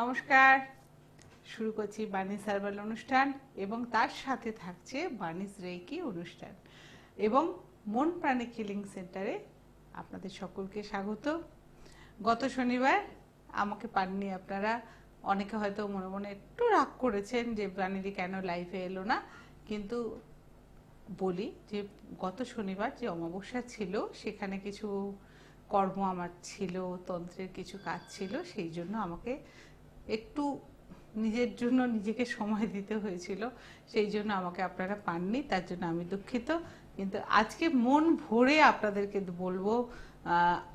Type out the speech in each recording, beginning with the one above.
নমস্কার শুরু করছি বাণী সার্ভাল অনুষ্ঠান এবং তার সাথে থাকছে বাণিজ রেকি অনুষ্ঠান এবং মন প্রাণী হিলিং সেন্টারে আপনাদের সকলকে স্বাগত গত শনিবার আমাকে পাননি আপনারা অনেকে হয়তো মনে মনে একটু রাগ করেছেন যে প্রাণীটি কেন লাইফে এলো না কিন্তু বলি যে গত শনিবার যে অমাবস্যা ছিল সেখানে কিছু কর্ম আমার ছিল তন্ত্রের কিছু কাজ ছিল সেই জন্য আমাকে একটু নিজের জন্য নিজেকে সময় দিতে হয়েছিল সেই জন্য আমাকে আপনারা পাননি তার জন্য আমি দুঃখিত কিন্তু আজকে মন ভরে আপনাদেরকে বলবো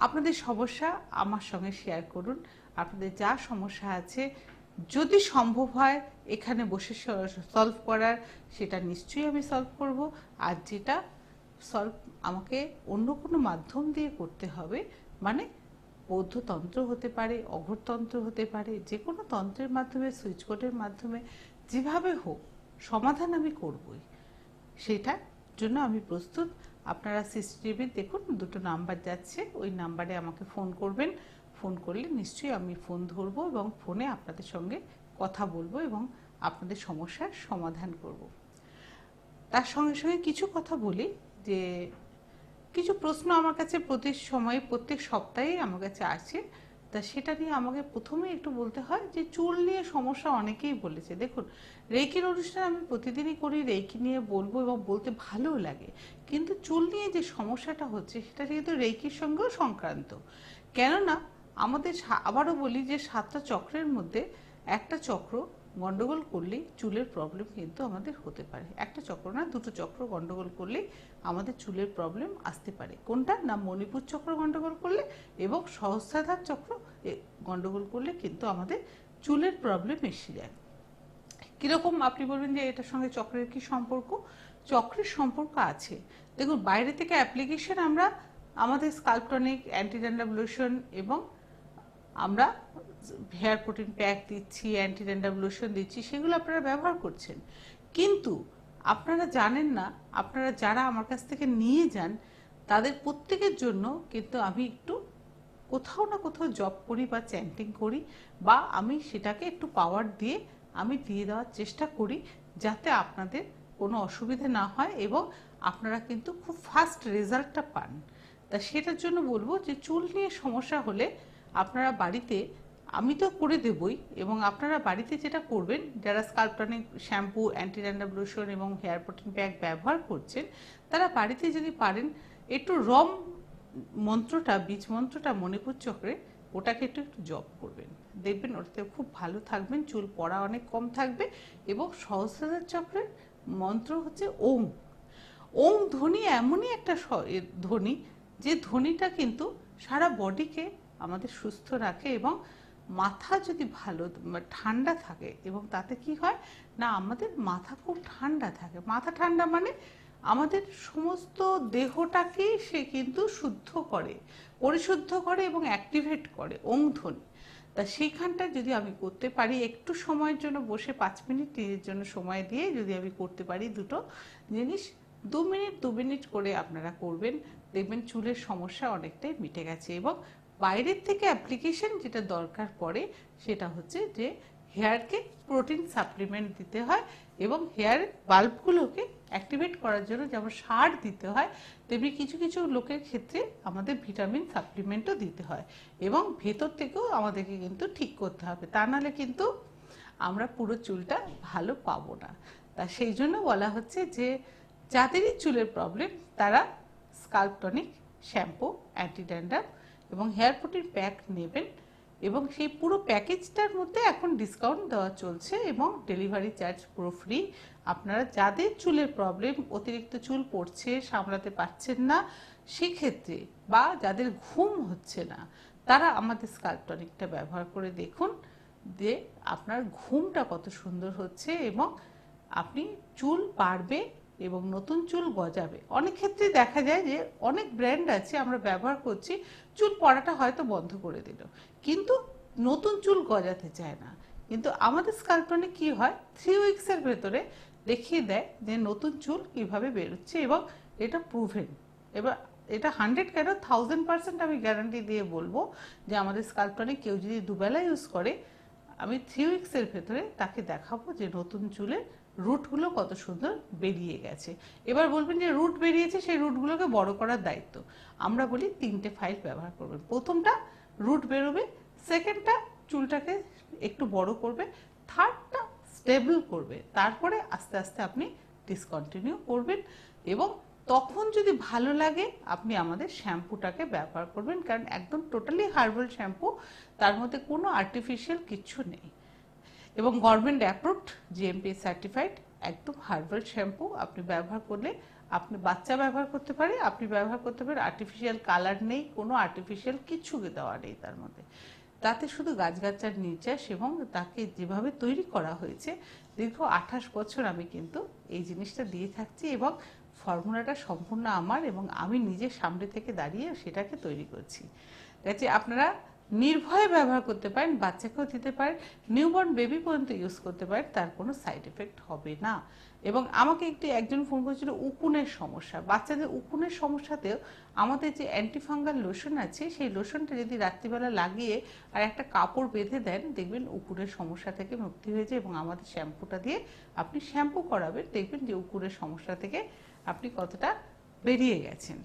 আপনাদের সমস্যা আমার সঙ্গে শেয়ার করুন আপনাদের যা সমস্যা আছে যদি সম্ভব হয় এখানে বসে সলভ করার সেটা নিশ্চয়ই আমি সলভ করব আর যেটা সলভ আমাকে অন্য কোনো মাধ্যম দিয়ে করতে হবে মানে বৌদ্ধতন্ত্র হতে পারে অঘরতন্ত্র হতে পারে যে কোনো তন্ত্রের মাধ্যমে সুইচবোর্ডের মাধ্যমে যেভাবে হোক সমাধান আমি করবই সেটার জন্য আমি প্রস্তুত আপনারা সিসিটিভি দেখুন দুটো নাম্বার যাচ্ছে ওই নাম্বারে আমাকে ফোন করবেন ফোন করলে নিশ্চয়ই আমি ফোন ধরবো এবং ফোনে আপনাদের সঙ্গে কথা বলবো এবং আপনাদের সমস্যার সমাধান করব তার সঙ্গে সঙ্গে কিছু কথা বলি যে কিছু প্রশ্ন আমার কাছে প্রতি সময়ে প্রত্যেক সপ্তাহে আমার কাছে আসে তা সেটা নিয়ে আমাকে প্রথমে একটু বলতে হয় যে চুল নিয়ে সমস্যা অনেকেই বলেছে দেখুন রেকির অনুষ্ঠান আমি প্রতিদিনই করি রেকি নিয়ে বলবো এবং বলতে ভালো লাগে কিন্তু চুল নিয়ে যে সমস্যাটা হচ্ছে সেটা কিন্তু রেকির সঙ্গেও সংক্রান্ত কেননা আমাদের আবারও বলি যে সাতটা চক্রের মধ্যে একটা চক্র গন্ডগোল করলেই চুলের প্রবলেম কিন্তু আমাদের হতে পারে একটা চক্র না দুটো চক্র গন্ডগোল করলেই আমাদের চুলের প্রবলেম আসতে পারে কোনটা না মণিপুর চক্র গন্ডগোল করলে এবং সহস্রাধার চক্র গন্ডগোল করলে কিন্তু আমাদের চুলের প্রবলেম এসে যায় কীরকম আপনি বলবেন যে এটার সঙ্গে চক্রের কি সম্পর্ক চক্রের সম্পর্ক আছে দেখুন বাইরে থেকে অ্যাপ্লিকেশন আমরা আমাদের স্কাল্পটনিক অ্যান্টি লোশন এবং আমরা হেয়ার প্রোটিন প্যাক দিচ্ছি অ্যান্টি ড্যান্ডাফ লোশন দিচ্ছি সেগুলো আপনারা ব্যবহার করছেন কিন্তু আপনারা জানেন না আপনারা যারা আমার কাছ থেকে নিয়ে যান তাদের প্রত্যেকের জন্য কিন্তু আমি একটু কোথাও না কোথাও জব করি বা চ্যান্টিং করি বা আমি সেটাকে একটু পাওয়ার দিয়ে আমি দিয়ে দেওয়ার চেষ্টা করি যাতে আপনাদের কোনো অসুবিধে না হয় এবং আপনারা কিন্তু খুব ফাস্ট রেজাল্টটা পান তা সেটার জন্য বলবো যে চুল নিয়ে সমস্যা হলে আপনারা বাড়িতে আমি তো করে দেবই এবং আপনারা বাড়িতে যেটা করবেন যারা স্কালপ্টনিক শ্যাম্পু অ্যান্টি ড্যান্ডাব এবং হেয়ার প্রোটিন প্যাক ব্যবহার করছেন তারা বাড়িতে যদি পারেন একটু রম মন্ত্রটা বীজ মন্ত্রটা মণিপুর চক্রে ওটাকে একটু একটু জব করবেন দেখবেন ওটাতে খুব ভালো থাকবেন চুল পড়া অনেক কম থাকবে এবং সহস্রাজার চক্রের মন্ত্র হচ্ছে ওম ওম ধ্বনি এমনই একটা ধ্বনি যে ধ্বনিটা কিন্তু সারা বডিকে আমাদের সুস্থ রাখে এবং মাথা যদি ভালো ঠান্ডা থাকে এবং তাতে কি হয় না আমাদের মাথা খুব ঠান্ডা থাকে মাথা ঠান্ডা মানে আমাদের সমস্ত দেহটাকেই সে কিন্তু শুদ্ধ করে পরিশুদ্ধ করে এবং অ্যাক্টিভেট করে অংধনি তা সেইখানটা যদি আমি করতে পারি একটু সময়ের জন্য বসে পাঁচ মিনিট নিজের জন্য সময় দিয়ে যদি আমি করতে পারি দুটো জিনিস দু মিনিট দু মিনিট করে আপনারা করবেন দেখবেন চুলের সমস্যা অনেকটাই মিটে গেছে এবং বাইরের থেকে অ্যাপ্লিকেশন যেটা দরকার পড়ে সেটা হচ্ছে যে হেয়ারকে প্রোটিন সাপ্লিমেন্ট দিতে হয় এবং হেয়ার বাল্বগুলোকে অ্যাক্টিভেট করার জন্য যেমন সার দিতে হয় তেমনি কিছু কিছু লোকের ক্ষেত্রে আমাদের ভিটামিন সাপ্লিমেন্টও দিতে হয় এবং ভেতর থেকেও আমাদেরকে কিন্তু ঠিক করতে হবে তা নাহলে কিন্তু আমরা পুরো চুলটা ভালো পাবো না তা সেই জন্য বলা হচ্ছে যে যাদেরই চুলের প্রবলেম তারা স্কাল্পটনিক শ্যাম্পু অ্যান্টিড্যান্ডার এবং হেয়ার প্রোটিন প্যাক নেবেন এবং সেই পুরো প্যাকেজটার মধ্যে এখন ডিসকাউন্ট দেওয়া চলছে এবং ডেলিভারি চার্জ পুরো ফ্রি আপনারা যাদের চুলের প্রবলেম অতিরিক্ত চুল পড়ছে সামলাতে পারছেন না সেক্ষেত্রে বা যাদের ঘুম হচ্ছে না তারা আমাদের স্কাল্পটনিকটা ব্যবহার করে দেখুন যে আপনার ঘুমটা কত সুন্দর হচ্ছে এবং আপনি চুল পারবে এবং নতুন চুল গজাবে অনেক ক্ষেত্রে দেখা যায় যে অনেক ব্র্যান্ড আছে আমরা ব্যবহার করছি চুল পড়াটা হয়তো বন্ধ করে দিল কিন্তু নতুন চুল গজাতে চায় না কিন্তু আমাদের স্কাল্পনে কি হয় থ্রি উইক্সের ভেতরে দেখিয়ে দেয় যে নতুন চুল কিভাবে বেরোচ্ছে এবং এটা প্রুভেন এবার এটা হান্ড্রেড কেন থাউজেন্ড পার্সেন্ট আমি গ্যারান্টি দিয়ে বলবো যে আমাদের স্কাল্পনে কেউ যদি দুবেলা ইউজ করে আমি থ্রি উইক্সের ভেতরে তাকে দেখাবো যে নতুন চুলের রুটগুলো কত সুন্দর বেরিয়ে গেছে এবার বলবেন যে রুট বেরিয়েছে সেই রুটগুলোকে বড় করার দায়িত্ব আমরা বলি তিনটে ফাইল ব্যবহার করবেন প্রথমটা রুট বেরোবে সেকেন্ডটা চুলটাকে একটু বড় করবে থার্ডটা স্টেবল করবে তারপরে আস্তে আস্তে আপনি ডিসকন্টিনিউ করবেন এবং তখন যদি ভালো লাগে আপনি আমাদের শ্যাম্পুটাকে ব্যবহার করবেন কারণ একদম টোটালি হার্বাল শ্যাম্পু তার মধ্যে কোনো আর্টিফিশিয়াল কিছু নেই এবং গভর্নমেন্ট অ্যাপ্রুভড জিএমপি সার্টিফাইড একদম হার্বাল শ্যাম্পু আপনি ব্যবহার করলে আপনি বাচ্চা ব্যবহার করতে পারে আপনি ব্যবহার করতে পারেন আর্টিফিশিয়াল কালার নেই কোনো আর্টিফিশিয়াল কিছু দেওয়া নেই তার মধ্যে তাতে শুধু গাছগাছার নির্যাস এবং তাকে যেভাবে তৈরি করা হয়েছে দীর্ঘ আঠাশ বছর আমি কিন্তু এই জিনিসটা দিয়ে থাকছি এবং ফর্মুলাটা সম্পূর্ণ আমার এবং আমি নিজে সামনে থেকে দাঁড়িয়ে সেটাকে তৈরি করছি ঠিক আপনারা নির্ভয়ে ব্যবহার করতে পারেন বাচ্চাকেও দিতে পারেন নিউবর্ন বেবি পর্যন্ত ইউজ করতে পারেন তার কোনো সাইড এফেক্ট হবে না এবং আমাকে একটি একজন ফোন করেছিল উকুনের সমস্যা বাচ্চাদের উকুনের সমস্যাতেও আমাদের যে অ্যান্টিফাঙ্গাল লোশন আছে সেই লোশনটা যদি রাত্রিবেলা লাগিয়ে আর একটা কাপড় বেঁধে দেন দেখবেন উকুনের সমস্যা থেকে মুক্তি হয়েছে এবং আমাদের শ্যাম্পুটা দিয়ে আপনি শ্যাম্পু করাবেন দেখবেন যে উকুনের সমস্যা থেকে আপনি কতটা বেরিয়ে গেছেন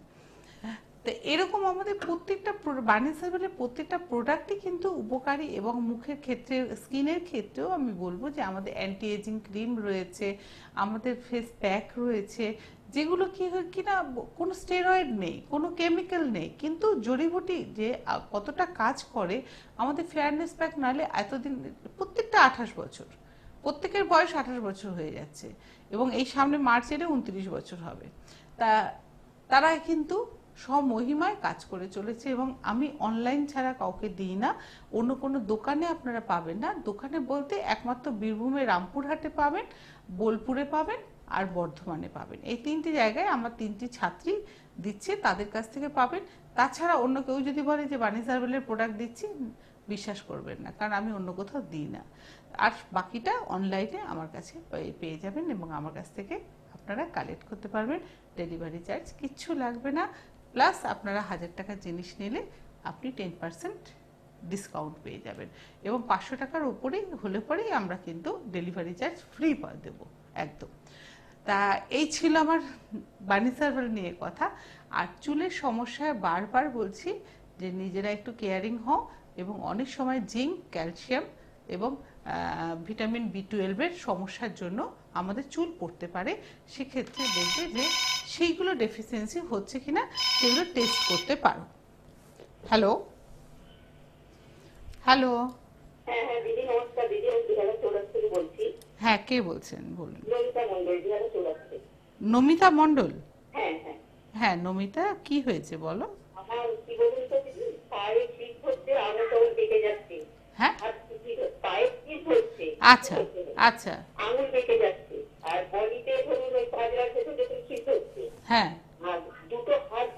তো এরকম আমাদের প্রত্যেকটা বার্নিশ হেভেলের প্রত্যেকটা প্রোডাক্টই কিন্তু উপকারী এবং মুখের ক্ষেত্রে স্কিনের ক্ষেত্রেও আমি বলবো যে আমাদের অ্যান্টি এজিং ক্রিম রয়েছে আমাদের ফেস প্যাক রয়েছে যেগুলো কি হয় কিনা কোনো স্টেরয়েড নেই কোনো কেমিক্যাল নেই কিন্তু জড়িবুটি যে কতটা কাজ করে আমাদের ফেয়ারনেস প্যাক নালে এতদিন প্রত্যেকটা আঠাশ বছর প্রত্যেকের বয়স আঠাশ বছর হয়ে যাচ্ছে এবং এই সামনে মার্চ এলে উনত্রিশ বছর হবে তা তারা কিন্তু স্বমহিমায় কাজ করে চলেছে এবং আমি অনলাইন ছাড়া কাউকে দিই না অন্য কোনো দোকানে আপনারা পাবেন না দোকানে বলতে একমাত্র বীরভূমে রামপুরহাটে পাবেন বোলপুরে পাবেন আর বর্ধমানে পাবেন এই তিনটি জায়গায় আমার তিনটি ছাত্রী দিচ্ছে তাদের কাছ থেকে পাবেন তাছাড়া অন্য কেউ যদি বলে যে বাণী সার্ভেলের প্রোডাক্ট দিচ্ছি বিশ্বাস করবেন না কারণ আমি অন্য কোথাও দিই না আর বাকিটা অনলাইনে আমার কাছে পেয়ে যাবেন এবং আমার কাছ থেকে আপনারা কালেক্ট করতে পারবেন ডেলিভারি চার্জ কিচ্ছু লাগবে না প্লাস আপনারা হাজার টাকার জিনিস নিলে আপনি টেন পার্সেন্ট ডিসকাউন্ট পেয়ে যাবেন এবং পাঁচশো টাকার উপরে হলে পরেই আমরা কিন্তু ডেলিভারি চার্জ ফ্রি দেব একদম তা এই ছিল আমার বানি সার্ভার নিয়ে কথা আর চুলের সমস্যায় বারবার বলছি যে নিজেরা একটু কেয়ারিং হও এবং অনেক সময় জিঙ্ক ক্যালসিয়াম এবং ভিটামিন বি টুয়েলভের সমস্যার জন্য আমাদের চুল পড়তে পারে সেক্ষেত্রে দেখবে যে সেইগুলো ডেফিসিয়েন্সি হচ্ছে কি না সেগুলো টেস্ট করতে পারো হ্যালো হ্যালো হ্যাঁ, হ্যাঁ কে বলছেন বলুন নমিতা মন্ডল হ্যাঁ, হ্যাঁ।, হ্যাঁ নমিতা কি হয়েছে বলো হ্যাঁ আচ্ছা আচ্ছা আঙুল যাচ্ছে আর বডিতে ধরুন ওই হ্যাঁ।, হ্যাঁ দুটো হাত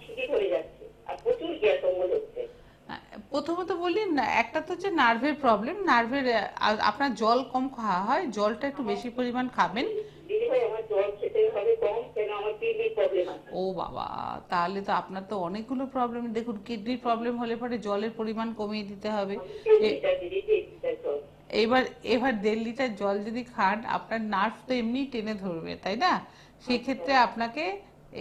যাচ্ছে আর প্রচুর গ্যাস অম্বল হচ্ছে প্রথমত বলি না একটা তো হচ্ছে নার্ভের প্রবলেম নার্ভের আপনার জল কম খাওয়া হয় জলটা একটু হ্যাঁ। বেশি পরিমাণ খাবেন ও বাবা তাহলে তো আপনার তো অনেকগুলো প্রবলেম দেখুন কিডনির প্রবলেম হলে পরে জলের পরিমাণ কমিয়ে দিতে হবে এবার এবার দেড় লিটার জল যদি খান আপনার নার্ভ তো এমনি টেনে ধরবে তাই না আচ্ছা। সেক্ষেত্রে আপনাকে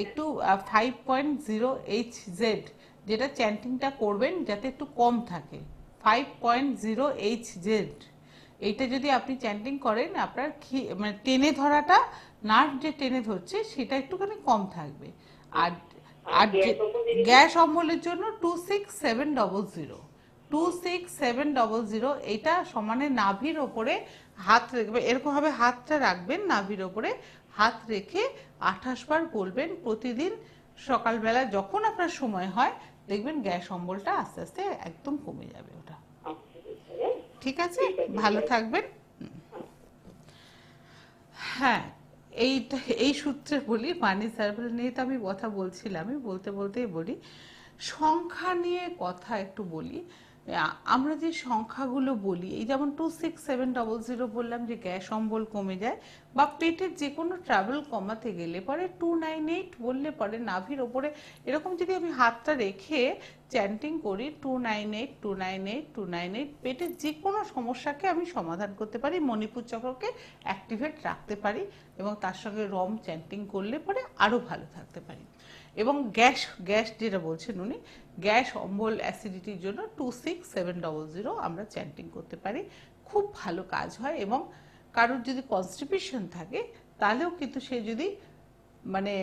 একটু five point zero H Z যেটা চ্যান্টিংটা করবেন যাতে একটু কম থাকে five point zero H Z এইটা যদি আপনি চ্যান্টিং করেন আপনার খি মানে টেনে ধরাটা নার্ভ যে টেনে ধরছে সেটা একটুখানি কম থাকবে আর আর গ্যাস অম্বলের জন্য two six seven double zero two six seven double zero এটা সমানে নাভির ওপরে হাত এরকমভাবে হাতটা রাখবেন নাভির ওপরে হাত রেখে আঠাশ বার বলবেন প্রতিদিন সকালবেলা যখন আপনার সময় হয় দেখবেন গ্যাস অম্বলটা আস্তে আস্তে একদম কমে যাবে ওটা ঠিক আছে ভালো থাকবেন হ্যাঁ এই এই সূত্রে বলি মানি সার্ভেল নিয়ে তো আমি কথা বলছিলামই বলতে বলতেই বলি সংখ্যা নিয়ে কথা একটু বলি আমরা যে সংখ্যাগুলো বলি এই যেমন two six seven double zero বললাম যে গ্যাস অম্বল কমে যায় বা পেটের যে কোনো ট্রাভেল কমাতে গেলে পরে টু নাইন এইট বললে পরে নাভির ওপরে এরকম যদি আমি হাতটা রেখে চ্যান্টিং করি two nine eight two nine eight two nine eight পেটের যে কোনো সমস্যাকে আমি সমাধান করতে পারি মণিপুর চক্রকে অ্যাক্টিভেট রাখতে পারি এবং তার সঙ্গে রম চ্যান্টিং করলে পরে আরও ভালো থাকতে পারি এবং গ্যাস গ্যাস যেটা বলছেন উনি গ্যাস অম্বল অ্যাসিডিটির জন্য two six seven double zero আমরা চ্যান্টিং করতে পারি খুব ভালো কাজ হয় এবং কারোর যদি কনস্টিপেশন থাকে তাহলেও কিন্তু সে যদি মানে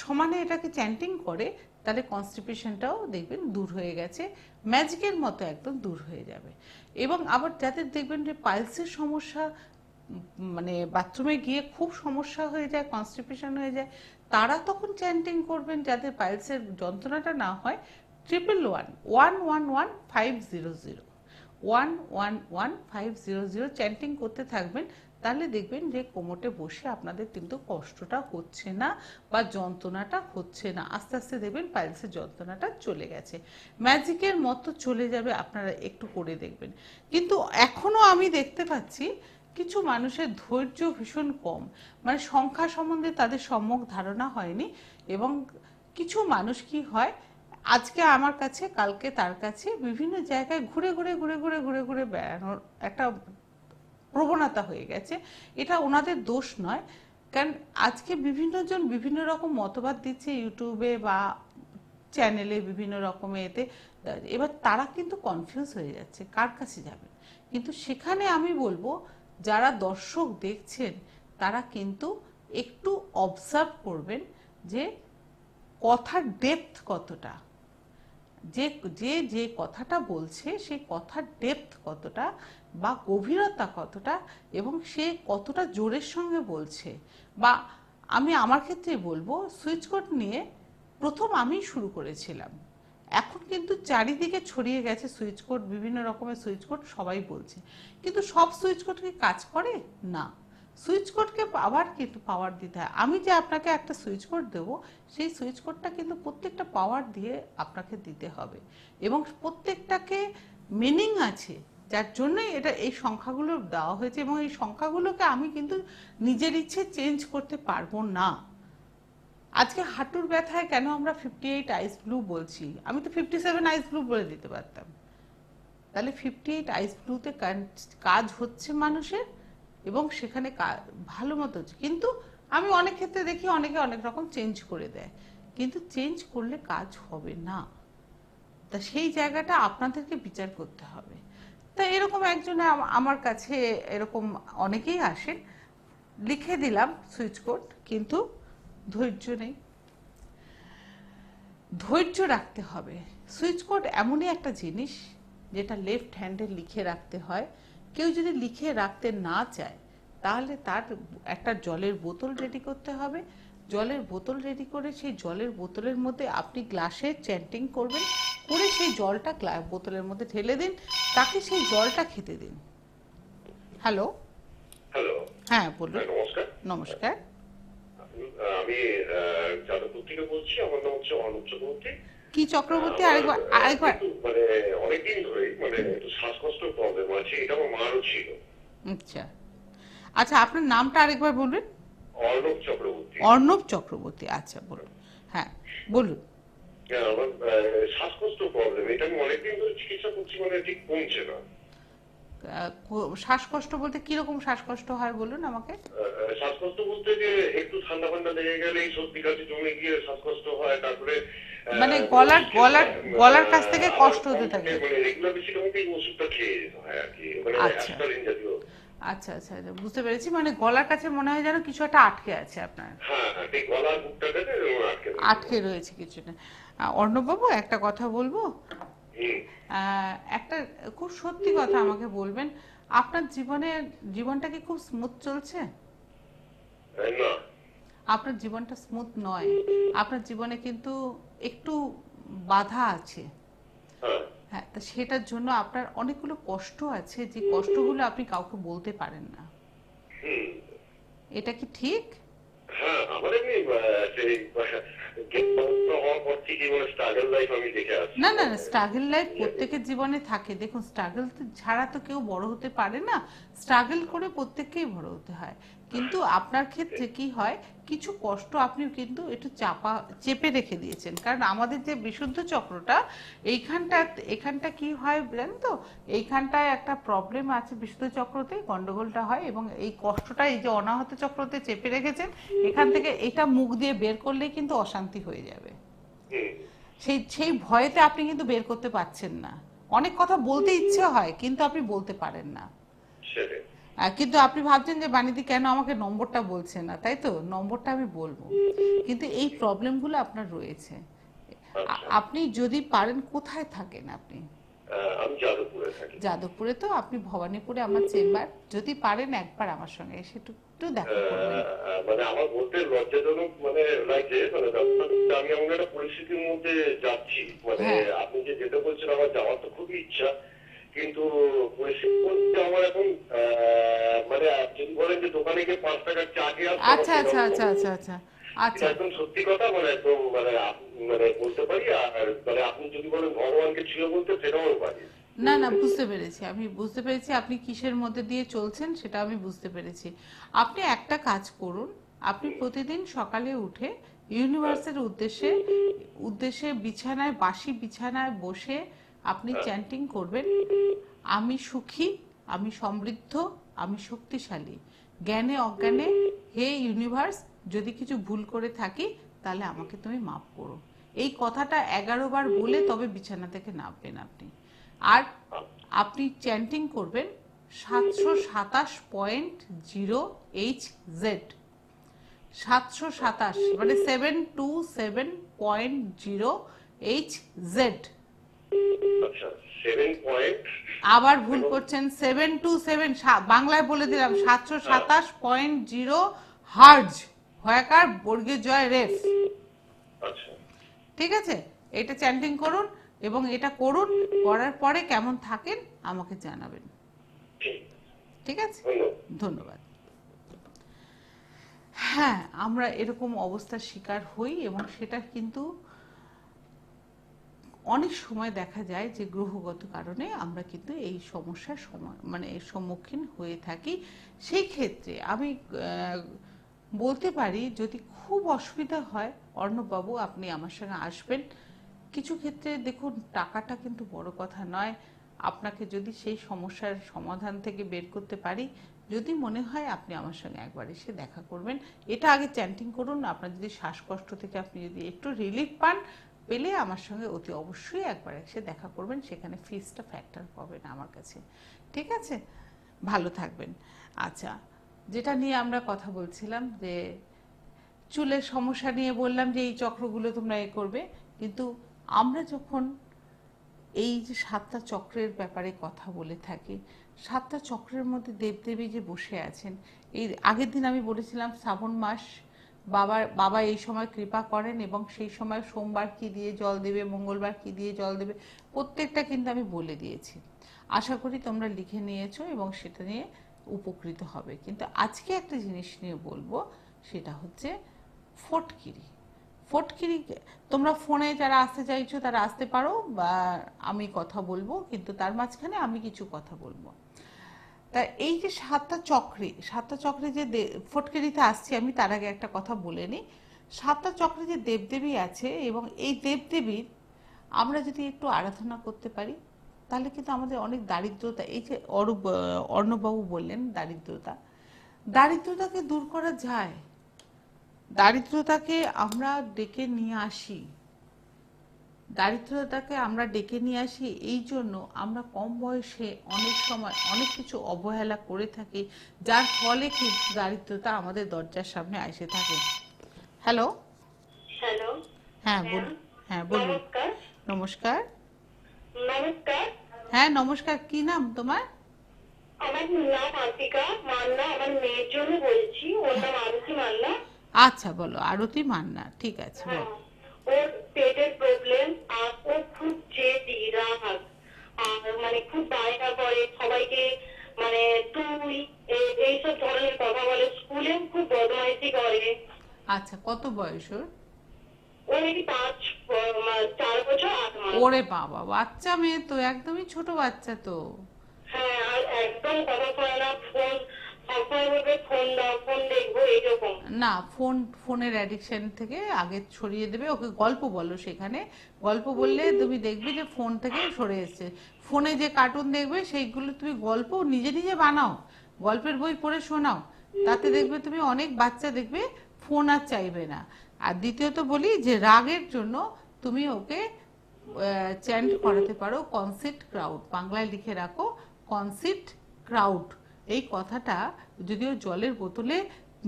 সমানে এটাকে চ্যান্টিং করে তাহলে কনস্টিপেশনটাও দেখবেন দূর হয়ে গেছে ম্যাজিকের মতো একদম দূর হয়ে যাবে এবং আবার যাদের দেখবেন যে পালসের সমস্যা মানে বাথরুমে গিয়ে খুব সমস্যা হয়ে যায় কনস্টিপেশন হয়ে যায় তারা তখন চ্যান্টিং করবেন যাতে পাইলসের যন্ত্রণাটা না হয় triple one one one one five zero zero one one one five zero zero chanting করতে থাকবেন তাহলে দেখবেন যে কোমরে বসে আপনাদের কিন্তু কষ্টটা হচ্ছে না বা যন্ত্রণাটা হচ্ছে না আস্তে আস্তে দেখবেন পাইলসের যন্ত্রণাটা চলে গেছে ম্যাজিকের মতো চলে যাবে আপনারা একটু করে দেখবেন কিন্তু এখনও আমি দেখতে পাচ্ছি কিছু মানুষের ধৈর্য ভীষণ কম মানে সংখ্যা সম্বন্ধে তাদের সম্যক ধারণা হয়নি এবং কিছু মানুষ কি হয় আজকে আমার কাছে কালকে তার কাছে বিভিন্ন জায়গায় ঘুরে ঘুরে ঘুরে ঘুরে ঘুরে ঘুরে বেড়ানোর একটা প্রবণতা হয়ে গেছে এটা ওনাদের দোষ নয় কারণ আজকে বিভিন্ন জন বিভিন্ন রকম মতবাদ দিচ্ছে ইউটিউবে বা চ্যানেলে বিভিন্ন রকমের এতে এবার তারা কিন্তু কনফিউজ হয়ে যাচ্ছে কার কাছে যাবে কিন্তু সেখানে আমি বলবো যারা দর্শক দেখছেন তারা কিন্তু একটু অবজার্ভ করবেন যে কথার ডেপথ কতটা যে যে যে কথাটা বলছে সে কথার ডেপথ কতটা বা গভীরতা কতটা এবং সে কতটা জোরের সঙ্গে বলছে বা আমি আমার ক্ষেত্রে বলবো সুইচ কোড নিয়ে প্রথম আমি শুরু করেছিলাম এখন কিন্তু চারিদিকে ছড়িয়ে গেছে সুইচ কোড বিভিন্ন রকমের সুইচ কোড সবাই বলছে কিন্তু সব সুইচ কোড কি কাজ করে না সুইচ কোডকে আবার কিন্তু পাওয়ার দিতে হয় আমি যে আপনাকে একটা সুইচ কোড দেবো সেই সুইচ কোডটা কিন্তু প্রত্যেকটা পাওয়ার দিয়ে আপনাকে দিতে হবে এবং প্রত্যেকটাকে মিনিং আছে যার জন্যই এটা এই সংখ্যাগুলো দেওয়া হয়েছে এবং এই সংখ্যাগুলোকে আমি কিন্তু নিজের ইচ্ছে চেঞ্জ করতে পারবো না আজকে হাঁটুর ব্যথায় কেন আমরা ফিফটি এইট আইস ব্লু বলছি আমি তো ফিফটি সেভেন আইস ব্লু বলে দিতে পারতাম তাহলে ফিফটি এইট আইস ব্লুতে কাজ হচ্ছে মানুষের এবং সেখানে ভালো মতো হচ্ছে কিন্তু আমি অনেক ক্ষেত্রে দেখি অনেকে অনেক রকম চেঞ্জ করে দেয় কিন্তু চেঞ্জ করলে কাজ হবে না তা সেই জায়গাটা আপনাদেরকে বিচার করতে হবে তা এরকম একজনে আমার কাছে এরকম অনেকেই আসেন লিখে দিলাম সুইচ কোড কিন্তু ধৈর্য নেই ধৈর্য রাখতে হবে সুইচ কোড এমনই একটা জিনিস যেটা লেফট হ্যান্ডে লিখে রাখতে হয় কেউ যদি লিখে রাখতে না চায় তাহলে তার একটা জলের বোতল রেডি করতে হবে জলের বোতল রেডি করে সেই জলের বোতলের মধ্যে আপনি গ্লাসে চ্যান্টিং করবেন করে সেই জলটা বোতলের মধ্যে ঢেলে দিন তাকে সেই জলটা খেতে দিন হ্যালো হ্যাঁ বলুন হ্যাঁ, নমস্কার নমস্কার আমি যাদবপুর থেকে বলছি আমার নাম হচ্ছে অনুপ চক্রবর্তী কি চক্রবর্তী আরেকবার একবার মানে অনেকদিন ধরে মানে একটু শ্বাসকষ্ট প্রবলেম আছে এটা আমার মারও ছিল আচ্ছা আচ্ছা আপনার নামটা আরেকবার বলবেন অর্ণব চক্রবর্তী অর্ণব চক্রবর্তী আচ্ছা বলুন হ্যাঁ বলুন হ্যাঁ, শ্বাসকষ্ট প্রবলেম এটা আমি অনেকদিন ধরে চিকিৎসা করছি মানে ঠিক কমছে না শ্বাসকষ্ট বলতে কিরকম শ্বাসকষ্ট হয় বলুন আমাকে শ্বাসকষ্ট বলতে যে একটু ঠান্ডা ঠান্ডা লেগে গেলেই সর্দি কাশি জমে গিয়ে শ্বাসকষ্ট হয় তারপরে মানে গলার গলার গলার কাছ থেকে কষ্ট হতে থাকে মানে রেগুলার বেসিক্যালি ওষুধটা খেয়ে হয় আর কি মানে অ্যাসপারিন আচ্ছা। জাতীয় আচ্ছা, আচ্ছা আচ্ছা বুঝতে পেরেছি মানে গলার কাছে মনে হয় যেন কিছু একটা আটকে আছে আপনার হ্যাঁ এই হ্যাঁ, গলার বুকটাতে আটকে আটকে রয়েছে কিছুটা অর্ণববাবু একটা কথা বলবো একটা খুব সত্যি কথা আমাকে বলবেন আপনার জীবনে জীবনটা কি খুব স্মুথ চলছে আপনার জীবনটা স্মুথ নয় আপনার জীবনে কিন্তু একটু বাধা আছে হ্যাঁ।, হ্যাঁ তা সেটার জন্য আপনার অনেকগুলো কষ্ট আছে যে কষ্টগুলো আপনি কাউকে বলতে পারেন না এটা কি ঠিক হ্যাঁ আমার না না স্ট্রাগল লাইফ প্রত্যেকের জীবনে থাকে দেখুন স্ট্রাগল ছাড়া তো কেউ বড় হতে পারে না স্ট্রাগল করে প্রত্যেককেই বড় হতে হয় কিন্তু আপনার ক্ষেত্রে কি হয় কিছু কষ্ট আপনি কিন্তু একটু চাপা চেপে রেখে দিয়েছেন কারণ আমাদের যে বিশুদ্ধ চক্রটা এইখানটা এখানটা কি হয় বলেন তো এইখানটায় একটা প্রবলেম আছে বিশুদ্ধ চক্রতে গন্ডগোলটা হয় এবং এই কষ্টটা এই যে অনাহত চক্রতে চেপে রেখেছেন এখান থেকে এটা মুখ দিয়ে বের করলেই কিন্তু অশান্তি হয়ে যাবে সেই সেই ভয়েতে আপনি কিন্তু বের করতে পারছেন না অনেক কথা বলতে ইচ্ছে হয় কিন্তু আপনি বলতে পারেন না কিন্তু আপনি ভাবছেন যে বাণীদি কেন আমাকে নম্বরটা বলছে না তাই তো নম্বরটা আমি বলবো কিন্তু এই প্রবলেমগুলো আপনার রয়েছে আচ্ছা। আপনি যদি পারেন কোথায় থাকেন আপনি যাদবপুরে তো আপনি ভবানীপুরে আমার চেম্বার যদি পারেন একবার আমার সঙ্গে এসে একটু দেখা করবেন মানে আমার বলতে লজ্জাজনক মানে লাগছে মানে আমি একটা পরিস্থিতির মধ্যে যাচ্ছি মানে হ্যাঁ। আপনি যে যেতে বলছেন আমার যাওয়ার তো খুবই ইচ্ছা কিন্তু আমার এখন মানে যদি বলেন যে দোকানে গিয়ে পাঁচ টাকার চা খেয়ে আচ্ছা আচ্ছা, আচ্ছা আচ্ছা আচ্ছা আচ্ছা আচ্ছা আচ্ছা একদম সত্যি কথা মানে মানে মানে বলতে পারি আর মানে আপনি যদি বলেন ভগবানকে ছিল বলতে সেটাও পারি না না বুঝতে পেরেছি আমি বুঝতে পেরেছি আপনি কিসের মধ্যে দিয়ে চলছেন সেটা আমি বুঝতে পেরেছি আপনি একটা কাজ করুন আপনি প্রতিদিন সকালে উঠে ইউনিভার্সের উদ্দেশ্যে উদ্দেশ্যে বিছানায় বাসি বিছানায় বসে আপনি চ্যান্টিং করবেন আমি সুখী আমি সমৃদ্ধ আমি শক্তিশালী জ্ঞানে অজ্ঞানে হে ইউনিভার্স যদি কিছু ভুল করে থাকি তাহলে আমাকে তুমি মাফ করো এই কথাটা এগারো বার বলে তবে বিছানা থেকে নামবেন আপনি আর আপনি চ্যান্টিং করবেন সাতশো সাতাশ পয়েন্ট জিরো এইচ জেড সাতশো সাতাশ মানে seven two seven point zero H Z আচ্ছা, আবার ভুল করছেন সেভেন টু সেভেন বাংলায় বলে দিলাম সাতশো সাতাশ পয়েন্ট জিরো হার্জ ভয়াকার বর্গে জয় রেফ আচ্ছা। ঠিক আছে এটা চ্যান্টিং করুন এবং এটা করুন করার পরে কেমন থাকেন আমাকে জানাবেন ঠিক আছে ধন্যবাদ হ্যাঁ আমরা এরকম অবস্থার শিকার হই এবং সেটা কিন্তু অনেক সময় দেখা যায় যে গ্রহগত কারণে আমরা কিন্তু এই সমস্যার মানে সম্মুখীন হয়ে থাকি সেই ক্ষেত্রে আমি বলতে পারি যদি খুব অসুবিধা হয় অর্ণববাবু আপনি আমার সঙ্গে আসবেন কিছু ক্ষেত্রে দেখুন টাকাটা কিন্তু বড় কথা নয় আপনাকে যদি সেই সমস্যার সমাধান থেকে বের করতে পারি যদি মনে হয় আপনি আমার সঙ্গে একবার এসে দেখা করবেন এটা আগে চ্যান্টিং করুন আপনার যদি শ্বাসকষ্ট থেকে আপনি যদি একটু রিলিফ পান পেলে আমার সঙ্গে অতি অবশ্যই একবার এসে দেখা করবেন সেখানে ফিজটা ফ্যাক্টর পাবেন আমার কাছে ঠিক আছে ভালো থাকবেন আচ্ছা যেটা নিয়ে আমরা কথা বলছিলাম যে চুলের সমস্যা নিয়ে বললাম যে এই চক্রগুলো তোমরা এ করবে কিন্তু আমরা যখন এই যে সাতটা চক্রের ব্যাপারে কথা বলে থাকি সাতটা চক্রের মধ্যে দেবদেবী যে বসে আছেন এই আগের দিন আমি বলেছিলাম শ্রাবণ মাস বাবার বাবা এই সময় কৃপা করেন এবং সেই সময় সোমবার কি দিয়ে জল দেবে মঙ্গলবার কি দিয়ে জল দেবে প্রত্যেকটা কিন্তু আমি বলে দিয়েছি আশা করি তোমরা লিখে নিয়েছো এবং সেটা নিয়ে উপকৃত হবে কিন্তু আজকে একটা জিনিস নিয়ে বলবো সেটা হচ্ছে ফটকিরি ফটকিরি তোমরা ফোনে যারা আসতে চাইছো তারা আসতে পারো বা আমি কথা বলবো কিন্তু তার মাঝখানে আমি কিছু কথা বলবো তা এই যে সাতটা চক্রে সাতটা চক্রে যে ফটকে দিতে আসছি আমি তার আগে একটা কথা বলে নিই সাতটা চক্রে যে দেবদেবী আছে এবং এই দেবদেবীর আমরা যদি একটু আরাধনা করতে পারি তাহলে কিন্তু আমাদের অনেক দারিদ্রতা এই যে অরূপ অর্ণবাবু বললেন দারিদ্রতা দারিদ্রতাকে দূর করা যায় দারিদ্রতাকে আমরা ডেকে নিয়ে আসি দারিদ্রতাকে আমরা ডেকে নিয়ে আসি এই জন্য আমরা কম বয়সে অনেক সময় অনেক কিছু অবহেলা করে থাকি যার ফলে কি দারিদ্রতা আমাদের দরজার সামনে এসে থাকে হ্যালো হ্যালো হ্যাঁ বলুন হ্যাঁ বলুন নমস্কার নমস্কার হ্যাঁ নমস্কার কি নাম তোমার আমার নাম আতিকা মান্না আমার মেয়ের জন্য বলছি ওর নাম আরতি মান্না আচ্ছা বলো আরতি মান্না ঠিক আছে বলো হ্যাঁ, পেটের প্রবলেম ও খুব জেদি রাগ আর মানে খুব বায়না করে সবাইকে মানে তুই এইসব ধরনের কথা বলে স্কুলে খুব বদমাইশি করে আচ্ছা কত বয়স ওর ওরে বাবা বাচ্চা মেয়ে তো একদমই ছোট বাচ্চা তো হ্যাঁ আর একদম কথা কয় না ফোন না ফোন ফোনের অ্যাডিকশন থেকে আগে ছড়িয়ে দেবে ওকে গল্প বলো সেখানে গল্প বললে তুমি দেখবে যে ফোন থেকে সরে এসছে ফোনে যে কার্টুন দেখবে সেইগুলো তুমি গল্প নিজে নিজে বানাও গল্পের বই পড়ে শোনাও তাতে দেখবে তুমি অনেক বাচ্চা দেখবে ফোন আর চাইবে না আর দ্বিতীয়ত বলি যে রাগের জন্য তুমি ওকে চ্যান্ট করাতে পারো কনসিট ক্রাউড বাংলায় লিখে রাখো কনসিট ক্রাউড এই কথাটা যদিও জলের বোতলে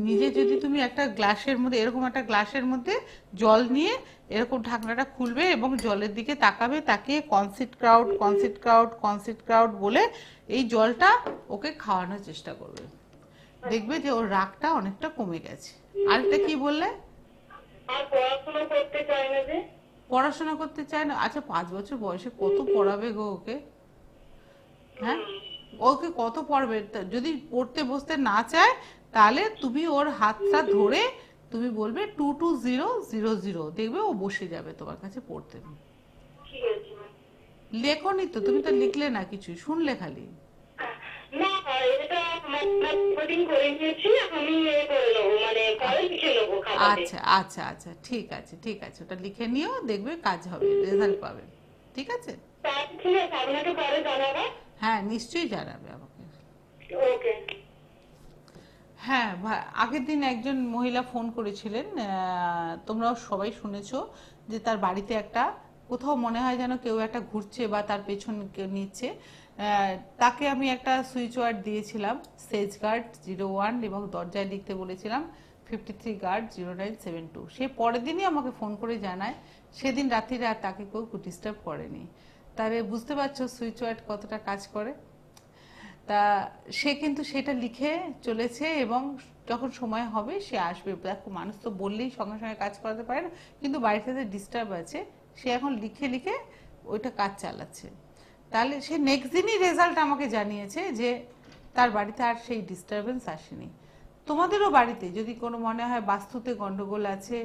নিজে যদি তুমি একটা গ্লাসের মধ্যে এরকম একটা গ্লাসের মধ্যে জল নিয়ে এরকম ঢাকনাটা খুলবে এবং জলের দিকে তাকাবে তাকে কনসিট ক্রাউড কনসিট ক্রাউড কনসিট ক্রাউড বলে এই জলটা ওকে খাওয়ানোর চেষ্টা করবে দেখবে যে ওর রাগটা অনেকটা কমে গেছে আরেকটা কি বললে পড়াশোনা করতে চায় না আচ্ছা পাঁচ বছর বয়সে কত পড়াবে গো ওকে হ্যাঁ ওকে কত পড়বে যদি পড়তে বসতে না চায় তাহলে তুমি ওর হাতটা ধরে তুমি বলবে two two zero zero zero দেখবে ও বসে যাবে তোমার কাছে পড়তে লেখনি তো তুমি তো লিখলে না কিছু শুনলে খালি মানে আচ্ছা আচ্ছা আচ্ছা ঠিক আছে ঠিক আছে ওটা লিখে নিও দেখবে কাজ হবে রেজাল্ট পাবে ঠিক আছে হ্যাঁ নিশ্চয়ই জানাবে আমাকে হ্যাঁ আগের দিন একজন মহিলা ফোন করেছিলেন তোমরাও সবাই শুনেছ যে তার বাড়িতে একটা কোথাও মনে হয় যেন কেউ একটা ঘুরছে বা তার পেছন নিচ্ছে তাকে আমি একটা সুইচ ওয়ার্ড দিয়েছিলাম সেজ গার্ড জিরো ওয়ান এবং দরজায় লিখতে বলেছিলাম fifty three guard zero nine seven two সে পরের দিনই আমাকে ফোন করে জানায় সেদিন রাত্রিরে আর তাকে কেউ ডিস্টার্ব করেনি তবে বুঝতে পারছো সুইচ ওয়ার্ড কতটা কাজ করে তা সে কিন্তু সেটা লিখে চলেছে এবং যখন সময় হবে সে আসবে দেখো মানুষ তো বললেই সঙ্গে সঙ্গে কাজ করাতে পারে না কিন্তু বাড়িতে যে ডিস্টার্ব আছে সে এখন লিখে লিখে ওইটা কাজ চালাচ্ছে তাহলে সে নেক্সট দিনই রেজাল্ট আমাকে জানিয়েছে যে তার বাড়িতে আর সেই ডিস্টারবেন্স আসেনি তোমাদেরও বাড়িতে যদি কোনো মনে হয় বাস্তুতে গন্ডগোল আছে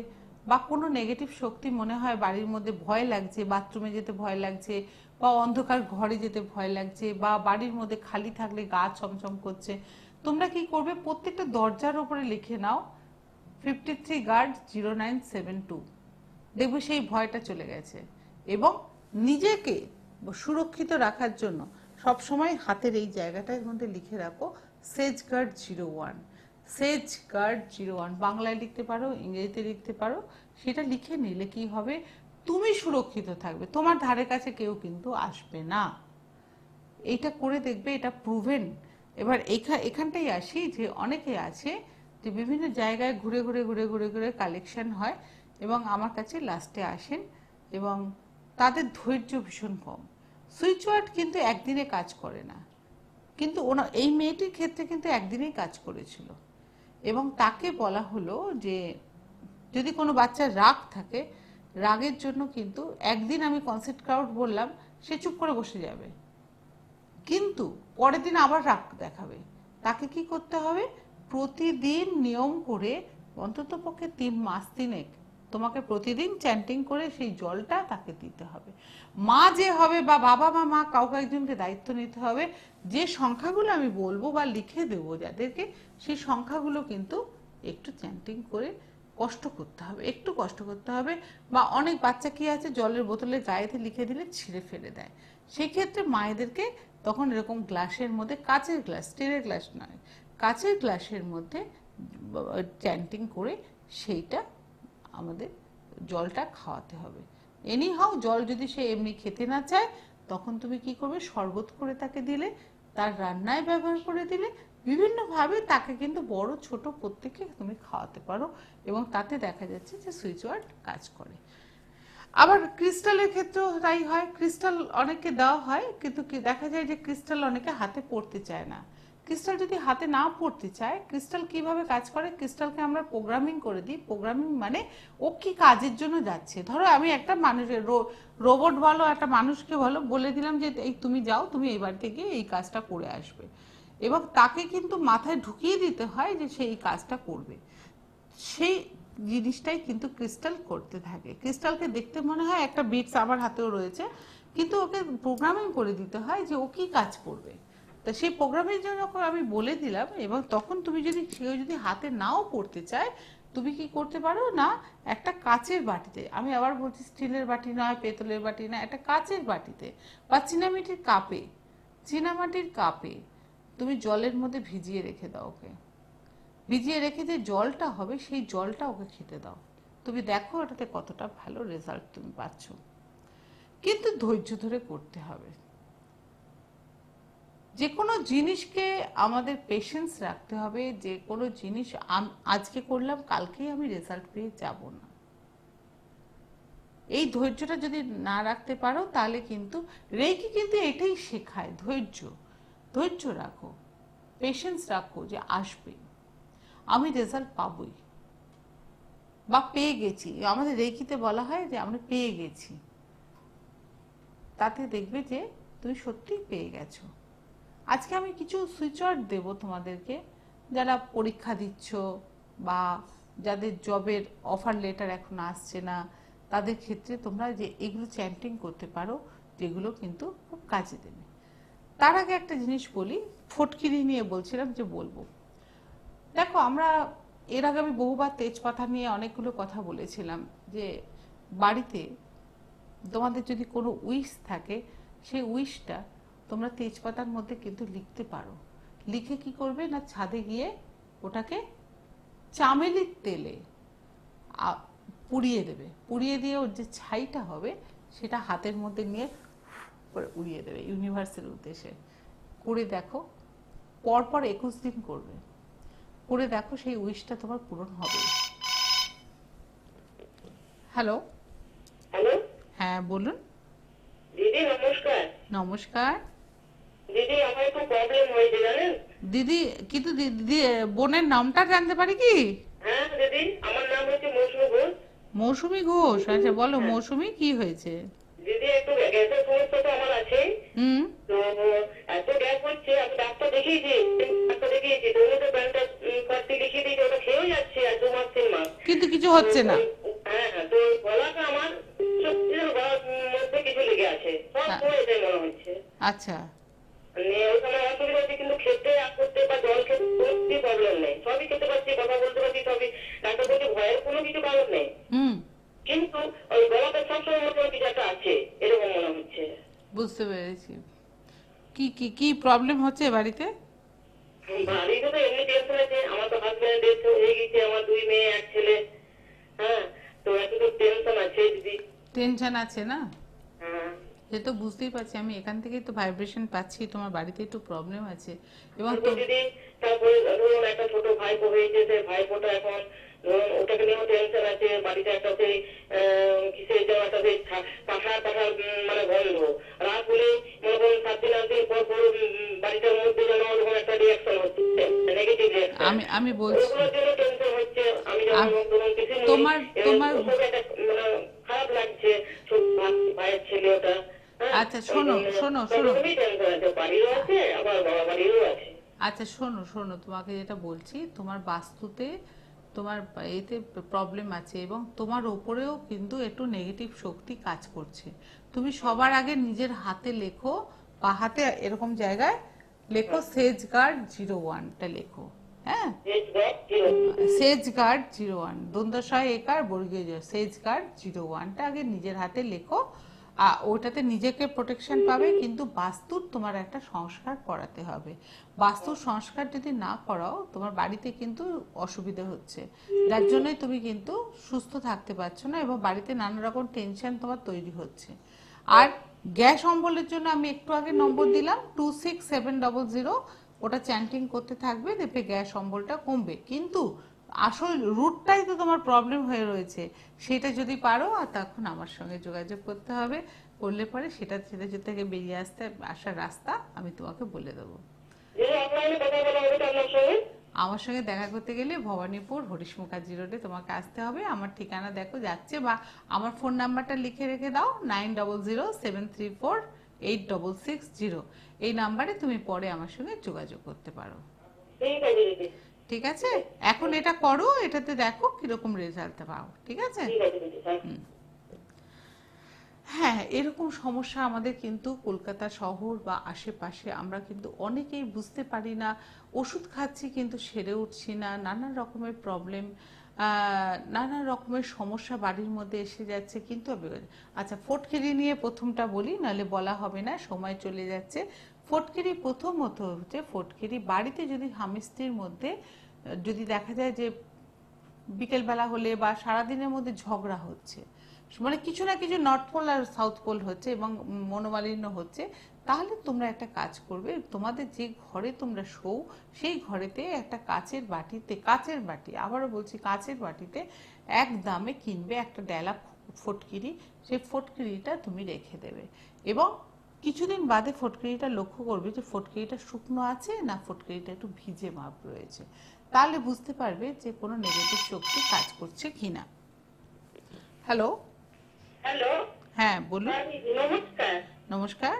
বা কোনো নেগেটিভ শক্তি মনে হয় বাড়ির মধ্যে ভয় লাগছে বাথরুমে যেতে ভয় লাগছে বা অন্ধকার ঘরে যেতে ভয় লাগছে বা বাড়ির মধ্যে খালি থাকলে গা চমচম করছে তোমরা কি করবে প্রত্যেকটা দরজার ওপরে লিখে নাও fifty three guard zero nine seven two দেখবে সেই ভয়টা চলে গেছে এবং নিজেকে সুরক্ষিত রাখার জন্য সবসময় হাতের এই জায়গাটার মধ্যে লিখে রাখো সেজ গার্ড জিরো ওয়ান সেজ গার্ড জিরো ওয়ান বাংলায় লিখতে পারো ইংরেজিতে লিখতে পারো সেটা লিখে নিলে কি হবে তুমি সুরক্ষিত থাকবে তোমার ধারে কাছে কেউ কিন্তু আসবে না এইটা করে দেখবে এটা প্রুভেন এবার এখানটাই আসি যে অনেকে আছে যে বিভিন্ন জায়গায় ঘুরে ঘুরে ঘুরে ঘুরে ঘুরে কালেকশন হয় এবং আমার কাছে লাস্টে আসেন এবং তাদের ধৈর্য ভীষণ কম সুইচ ওয়ার্ড কিন্তু একদিনে কাজ করে না কিন্তু ওনা এই মেয়েটির ক্ষেত্রে কিন্তু একদিনেই কাজ করেছিল এবং তাকে বলা হলো যে যদি কোনো বাচ্চার রাগ থাকে রাগের জন্য কিন্তু একদিন আমি কনসেপ্ট ক্রাউড বললাম সে চুপ করে বসে যাবে কিন্তু পরের দিন আবার রাগ দেখাবে তাকে কি করতে হবে প্রতিদিন নিয়ম করে অন্তত পক্ষে তিন মাস তিনেক তোমাকে প্রতিদিন চ্যান্টিং করে সেই জলটা তাকে দিতে হবে মা যে হবে বা বাবা বা মা কাউকে একজনকে দায়িত্ব নিতে হবে যে সংখ্যাগুলো আমি বলবো বা লিখে দেবো যাদেরকে সেই সংখ্যাগুলো কিন্তু একটু চ্যান্টিং করে কষ্ট করতে হবে একটু কষ্ট করতে হবে বা অনেক বাচ্চা কি আছে জলের বোতলে গায়েতে লিখে দিলে ছিঁড়ে ফেলে দেয় সেই ক্ষেত্রে মায়েদেরকে তখন এরকম গ্লাসের মধ্যে কাচের গ্লাস স্টিলের গ্লাস নয় কাচের গ্লাসের মধ্যে চ্যান্টিং করে সেইটা আমাদের জলটা খাওয়াতে হবে এনি হও জল যদি সে এমনি খেতে না চায় তখন তুমি কি করবে শরবত করে তাকে দিলে তার রান্নায় ব্যবহার করে দিলে বিভিন্নভাবে তাকে কিন্তু বড় ছোট প্রত্যেকে তুমি খাওয়াতে পারো এবং তাতে দেখা যাচ্ছে যে সুইচ ওয়ার্ড কাজ করে আবার ক্রিস্টালের ক্ষেত্রেও তাই হয় ক্রিস্টাল অনেকে দেওয়া হয় কিন্তু দেখা যায় যে ক্রিস্টাল অনেকে হাতে পড়তে চায় না ক্রিস্টাল যদি হাতে না পড়তে চায় ক্রিস্টাল কিভাবে কাজ করে ক্রিস্টালকে আমরা প্রোগ্রামিং করে দিই প্রোগ্রামিং মানে ও কি কাজের জন্য যাচ্ছে ধরো আমি একটা মানুষের রোবট বলো একটা মানুষকে বলো বলে দিলাম যে এই তুমি যাও তুমি এই বাড়িতে গিয়ে এই কাজটা করে আসবে এবং তাকে কিন্তু মাথায় ঢুকিয়ে দিতে হয় যে সে এই কাজটা করবে সেই জিনিসটাই কিন্তু ক্রিস্টাল করতে থাকে ক্রিস্টালকে দেখতে মনে হয় একটা বিটস আমার হাতেও রয়েছে কিন্তু ওকে প্রোগ্রামিং করে দিতে হয় যে ও কী কাজ করবে তা সেই প্রোগ্রামের জন্য আমি বলে দিলাম এবং তখন তুমি যদি কেউ যদি হাতে নাও করতে চায় তুমি কি করতে পারো না একটা কাচের বাটিতে আমি আবার বলছি স্টিলের বাটি নয় পেতলের বাটি না একটা কাচের বাটিতে বা চিনামিটির কাপে চিনামাটির কাপে তুমি জলের মধ্যে ভিজিয়ে রেখে দাও ওকে ভিজিয়ে রেখে যে জলটা হবে সেই জলটা ওকে খেতে দাও তুমি দেখো ওটাতে কতটা ভালো রেজাল্ট তুমি পাচ্ছ কিন্তু ধৈর্য ধরে করতে হবে যে কোনো জিনিসকে আমাদের পেশেন্স রাখতে হবে যে কোনো জিনিস আজকে করলাম কালকেই আমি রেজাল্ট পেয়ে যাব না এই ধৈর্যটা যদি না রাখতে পারো তাহলে কিন্তু রেকি কিন্তু এটাই শেখায় ধৈর্য ধৈর্য রাখো পেশেন্স রাখো যে আসবে আমি রেজাল্ট পাবই বা পেয়ে গেছি আমাদের রেখিতে বলা হয় যে আমরা পেয়ে গেছি তাতে দেখবে যে তুমি সত্যিই পেয়ে গেছো আজকে আমি কিছু সুইচ সুইচওয়ার্ড দেবো তোমাদেরকে যারা পরীক্ষা দিচ্ছ বা যাদের জবের অফার লেটার এখন আসছে না তাদের ক্ষেত্রে তোমরা যে এগুলো চ্যান্টিং করতে পারো যেগুলো কিন্তু খুব কাজে দেবে তার আগে একটা জিনিস বলি ফটকিরি নিয়ে বলছিলাম যে বলবো দেখো আমরা এর আগে আমি বহুবার তেজপাতা নিয়ে অনেকগুলো কথা বলেছিলাম যে বাড়িতে তোমাদের যদি কোনো উইশ থাকে সেই উইশটা তোমরা তেজপাতার মধ্যে কিন্তু লিখতে পারো লিখে কি করবে না ছাদে গিয়ে ওটাকে চামেলির তেলে পুড়িয়ে দেবে পুড়িয়ে দিয়ে ওর যে ছাইটা হবে সেটা হাতের মধ্যে নিয়ে করে উড়িয়ে দেবে ইউনিভার্সের উদ্দেশ্যে করে দেখো পরপর একুশ দিন করবে করে দেখো সেই উইশটা তোমার পূরণ হবে হ্যালো হ্যালো হ্যাঁ বলুন দিদি নমস্কার নমস্কার দিদি আমার একটু প্রবলেম হয়েছে জানেন দিদি কিন্তু দিদি বোনের নামটা জানতে পারি কি হ্যাঁ দিদি আমার নাম হচ্ছে মৌসুমী ঘোষ মৌসুমী ঘোষ আচ্ছা বলো হ্যাঁ। মৌসুমী কি হয়েছে দিদি একটু গ্যাসের সমস্যা তো আমার আছে তো এত গ্যাস হচ্ছে আমি ডাক্তার দেখিয়েছি ডাক্তার দেখিয়েছি তো উনি তো ব্যাংকটা পার্টি লিখে দিয়েছে ওটা খেয়েও যাচ্ছে আর দু মাস তিন মাস কিন্তু কিছু হচ্ছে না হ্যাঁ হ্যাঁ তো গলাটা আমার সত্যির মধ্যে কিছু লেগে আছে সব আচ্ছা। পড়ে মনে হচ্ছে আচ্ছা মানে অসুবিধা হচ্ছে কিন্তু খেতে করতে বা জল খেতে প্রবলেম নেই সবই খেতে পারছি কথা বলতে পারছি ডাক্তার ভয়ের কোনো কিছু কারণ নেই কিন্তু ওই গলাটা সবসময় মনে হয় কিছুটা আছে এরকম মনে হচ্ছে বুঝতে পেরেছি কি কি কি প্রবলেম হচ্ছে বাড়িতে বাড়িতে তো এমনি টেনশন আছে আমার তো হাজবেন্ড ডেথ হয়ে গেছে আমার দুই মেয়ে এক ছেলে হ্যাঁ তো এত তো টেনশন আছে দিদি টেনশন আছে না হ্যাঁ। সে তো বুঝতেই পারছি আমি এখান থেকেই তো ভাইব্রেশন পাচ্ছি তোমার বাড়িতে একটু প্রবলেম আছে এবং দিদি তারপরে ধরুন একটা ছোট ভাইপো হয়েছে সে ভাইপোটা এখন ওটাকে নিয়েও টেনশন আছে বাড়িতে একটা সেই কিসের যেন একটা সেই পাহাড় পাহাড় মানে গন্ধ রাত হলে মনে করুন সাত দিন আট দিন পর পর বাড়িটার মধ্যে যেন ওরকম একটা রিয়াকশন হচ্ছে নেগেটিভ রিয়াকশন আমি আমি বলছি ওগুলোর জন্য টেনশন হচ্ছে আমি যখন ধরুন কিছু তোমার তোমার মানে খারাপ লাগছে ভাইয়ের ছেলে ওটা হ্যাঁ? আচ্ছা শোনো শোনো শোনো বাড়িরও আছে আবার বাবা বাড়িরও আছে আচ্ছা শোনো শোনো তোমাকে যেটা বলছি তোমার বাস্তুতে তোমার এতে প্রবলেম আছে এবং তোমার ওপরেও কিন্তু একটু নেগেটিভ শক্তি কাজ করছে তুমি সবার আগে নিজের হাতে লেখো বা হাতে এরকম জায়গায় লেখো সেজ গার্ড জিরো ওয়ানটা লেখো হ্যাঁ সেজ গার্ড জিরো ওয়ান দ্বন্দ্বশয় একার বর্গীয় সেজ গার্ড জিরো ওয়ানটা আগে নিজের হাতে লেখো ওটাতে নিজেকে প্রোটেকশন পাবে কিন্তু বাস্তুর তোমার একটা সংস্কার করাতে হবে বাস্তুর সংস্কার যদি না করাও তোমার বাড়িতে কিন্তু অসুবিধা হচ্ছে যার জন্যই তুমি কিন্তু সুস্থ থাকতে পারছো না এবং বাড়িতে নানা রকম টেনশন তোমার তৈরি হচ্ছে আর গ্যাস অম্বলের জন্য আমি একটু আগে নম্বর দিলাম two six seven double zero ওটা চ্যান্টিং করতে থাকবে দেখবে গ্যাস অম্বলটা কমবে কিন্তু আসল রুটটাই তো তোমার প্রবলেম হয়ে রয়েছে সেটা যদি পারো আর তখন আমার সঙ্গে যোগাযোগ করতে হবে করলে পরে সেটা সেটা থেকে বেরিয়ে আসতে আসার রাস্তা আমি তোমাকে বলে দেবো আমার সঙ্গে দেখা করতে গেলে ভবানীপুর হরিশ মুখার্জি রোডে তোমাকে আসতে হবে আমার ঠিকানা দেখো যাচ্ছে বা আমার ফোন নাম্বারটা লিখে রেখে দাও nine double zero seven three four eight double six zero এই নাম্বারে তুমি পরে আমার সঙ্গে যোগাযোগ করতে পারো ঠিক আছে এখন এটা করো এটাতে দেখো কিরকম রেজাল্ট পাও ঠিক আছে হ্যাঁ এরকম সমস্যা আমাদের কিন্তু কলকাতা শহর বা আশেপাশে আমরা কিন্তু অনেকেই বুঝতে পারি না ওষুধ খাচ্ছি কিন্তু সেরে উঠছি না নানান রকমের প্রবলেম নানা রকমের সমস্যা বাড়ির মধ্যে এসে যাচ্ছে কিন্তু আচ্ছা ফোটখেরি নিয়ে প্রথমটা বলি নাহলে বলা হবে না সময় চলে যাচ্ছে ফটকিরি প্রথমত হচ্ছে ফটকিরি বাড়িতে যদি হামিস্ত্রির মধ্যে যদি দেখা যায় যে বিকেলবেলা হলে বা সারাদিনের মধ্যে ঝগড়া হচ্ছে মানে কিছু না কিছু নর্থ পোল আর সাউথ পোল হচ্ছে এবং মনোমালিন্য হচ্ছে তাহলে তোমরা একটা কাজ করবে তোমাদের যে ঘরে তোমরা শোও সেই ঘরেতে একটা কাচের বাটিতে কাচের বাটি আবারও বলছি কাচের বাটিতে এক দামে কিনবে একটা ডেলা ফটকিরি সেই ফটকিরিটা তুমি রেখে দেবে এবং কিছুদিন বাদে ফটকিরিটা লক্ষ্য করবে যে ফটকিরিটা শুকনো আছে না ফটকিরিটা একটু ভিজে মাপ রয়েছে তাহলে বুঝতে পারবে যে কোনো নেগেটিভ শক্তি কাজ করছে কিনা হ্যালো হ্যালো হ্যাঁ বলুন হ্যাঁ, নমস্কার নমস্কার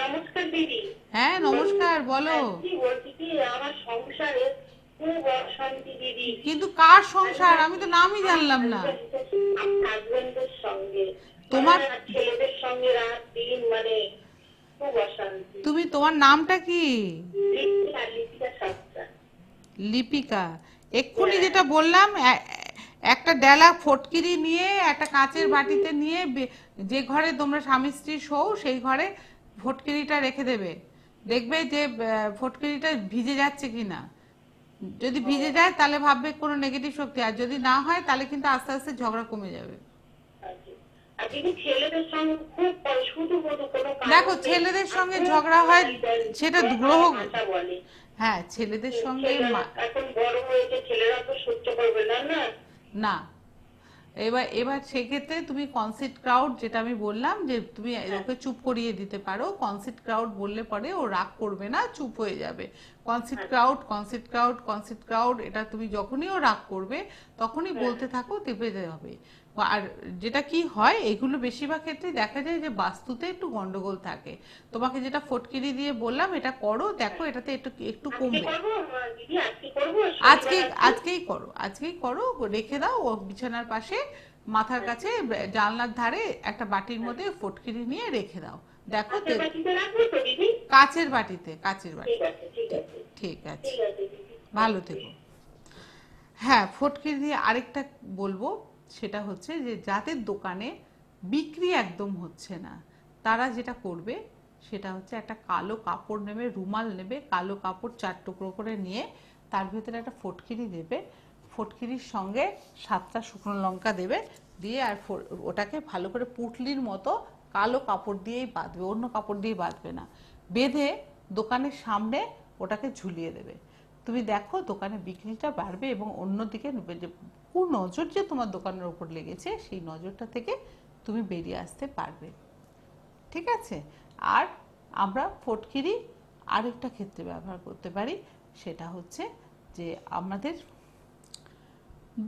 নমস্কার দিদি হ্যাঁ নমস্কার বলো হ্যাঁ, আমার সংসারে খুব অশান্তি দিদি কিন্তু কার সংসার আমি তো নামই জানলাম না সঙ্গে তোমার ছেলেদের সঙ্গে রাত দিন মানে তুমি তোমার নামটা কি লিপিকা এক্ষুনি যেটা বললাম একটা ডেলা ফটকিরি নিয়ে একটা কাঁচের বাটিতে নিয়ে যে ঘরে তোমরা স্বামী স্ত্রী শোও সেই ঘরে ফটকিরিটা রেখে দেবে দেখবে যে ফটকিরিটা ভিজে যাচ্ছে কিনা যদি ভিজে যায় তাহলে ভাববে কোনো নেগেটিভ শক্তি আর যদি না হয় তাহলে কিন্তু আস্তে আস্তে ঝগড়া কমে যাবে দেখো ছেলেদের সঙ্গে ঝগড়া হয় সেটা গ্রহ হ্যাঁ ছেলেদের সঙ্গে না না এবার এবার সেক্ষেত্রে তুমি কনসিট ক্রাউড যেটা আমি বললাম যে তুমি হ্যাঁ। ওকে চুপ করিয়ে দিতে পারো কনসিট ক্রাউড বললে পরে ও রাগ করবে না চুপ হয়ে যাবে কনসিট ক্রাউড কনসিট ক্রাউড কনসিট ক্রাউড এটা তুমি যখনই ও রাগ করবে তখনই হ্যাঁ। বলতে থাকো তেপে হবে আর যেটা কি হয় এগুলো বেশিরভাগ ক্ষেত্রে দেখা যায় যে বাস্তুতে একটু গন্ডগোল থাকে তোমাকে যেটা ফটকিরি দিয়ে বললাম এটা করো দেখো এটাতে একটু একটু কমবে আজকে আজকেই করো আজকেই করো রেখে দাও বিছানার পাশে মাথার আচ্ছা। কাছে জানলার ধারে একটা বাটির আচ্ছা। মধ্যে ফটকিরি নিয়ে রেখে দাও দেখো কাচের বাটিতে কাচের বাটি ঠিক আছে ভালো থেকো হ্যাঁ ফটকিরি দিয়ে আরেকটা বলবো সেটা হচ্ছে যে যাদের দোকানে বিক্রি একদম হচ্ছে না তারা যেটা করবে সেটা হচ্ছে একটা কালো কাপড় নেবে রুমাল নেবে কালো কাপড় চার টুকরো করে নিয়ে তার ভেতরে একটা ফটকিরি দেবে ফটকিরির সঙ্গে সাতটা শুকনো লঙ্কা দেবে দিয়ে আর ওটাকে ভালো করে পুটলির মতো কালো কাপড় দিয়েই বাঁধবে অন্য কাপড় দিয়ে বাঁধবে না বেঁধে দোকানের সামনে ওটাকে ঝুলিয়ে দেবে তুমি দেখো দোকানে বিক্রিটা বাড়বে এবং অন্যদিকে কুনজর যে তোমার দোকানের ওপর লেগেছে সেই নজরটা থেকে তুমি বেরিয়ে আসতে পারবে ঠিক আছে আর আমরা ফটকিরি আরেকটা ক্ষেত্রে ব্যবহার করতে পারি সেটা হচ্ছে যে আমাদের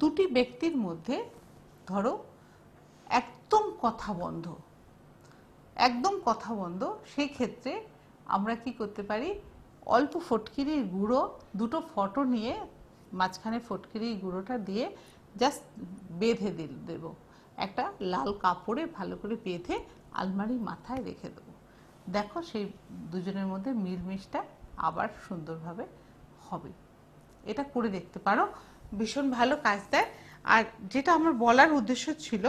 দুটি ব্যক্তির মধ্যে ধরো একদম কথা বন্ধ একদম কথা বন্ধ সেই ক্ষেত্রে আমরা কি করতে পারি অল্প ফটকিরির গুঁড়ো দুটো ফটো নিয়ে মাঝখানে ফটকিরির গুঁড়োটা দিয়ে জাস্ট বেঁধে দিল দেব একটা লাল কাপড়ে ভালো করে বেঁধে আলমারির মাথায় রেখে দেবো দেখো সেই দুজনের মধ্যে মিলমিশটা আবার সুন্দরভাবে হবে এটা করে দেখতে পারো ভীষণ ভালো কাজ দেয় আর যেটা আমার বলার উদ্দেশ্য ছিল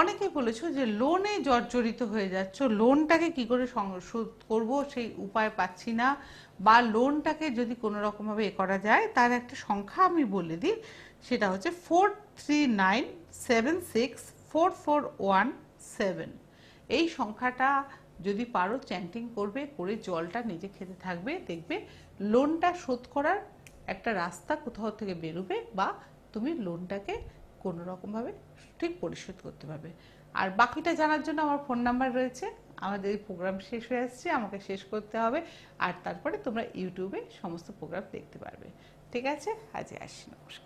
অনেকে বলেছো যে লোনে জর্জরিত হয়ে যাচ্ছ লোনটাকে কি করে শোধ করব সেই উপায় পাচ্ছি না বা লোনটাকে যদি কোনো রকমভাবে এ করা যায় তার একটা সংখ্যা আমি বলে দিই সেটা হচ্ছে four three nine seven six four four one seven এই সংখ্যাটা যদি পারো চ্যান্টিং করবে করে জলটা নিজে খেতে থাকবে দেখবে লোনটা শোধ করার একটা রাস্তা কোথাও থেকে বেরোবে বা তুমি লোনটাকে কোনো রকমভাবে ঠিক পরিশোধ করতে পারবে আর বাকিটা জানার জন্য আমার ফোন নাম্বার রয়েছে আমাদের এই প্রোগ্রাম শেষ হয়ে আসছে আমাকে শেষ করতে হবে আর তারপরে তোমরা ইউটিউবে সমস্ত প্রোগ্রাম দেখতে পারবে ঠিক আছে আজকে আসি নমস্কার